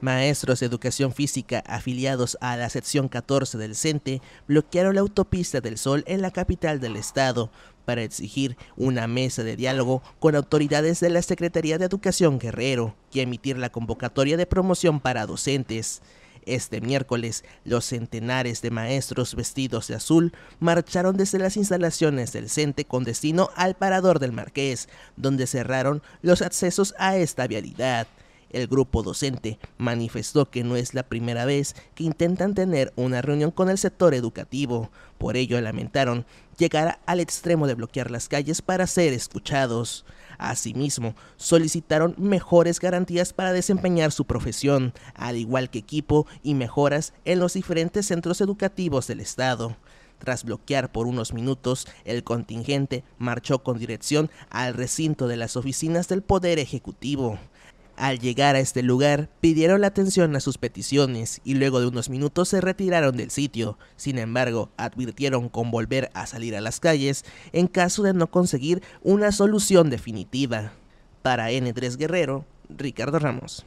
Maestros de educación física afiliados a la sección 14 del CENTE bloquearon la autopista del Sol en la capital del estado para exigir una mesa de diálogo con autoridades de la Secretaría de Educación Guerrero y emitir la convocatoria de promoción para docentes. Este miércoles, los centenares de maestros vestidos de azul marcharon desde las instalaciones del CENTE con destino al Parador del Marqués, donde cerraron los accesos a esta vialidad. El grupo docente manifestó que no es la primera vez que intentan tener una reunión con el sector educativo. Por ello lamentaron llegar al extremo de bloquear las calles para ser escuchados. Asimismo, solicitaron mejores garantías para desempeñar su profesión, al igual que equipo y mejoras en los diferentes centros educativos del Estado. Tras bloquear por unos minutos, el contingente marchó con dirección al recinto de las oficinas del Poder Ejecutivo. Al llegar a este lugar, pidieron la atención a sus peticiones y luego de unos minutos se retiraron del sitio. Sin embargo, advirtieron con volver a salir a las calles en caso de no conseguir una solución definitiva. Para N3 Guerrero, Ricardo Ramos.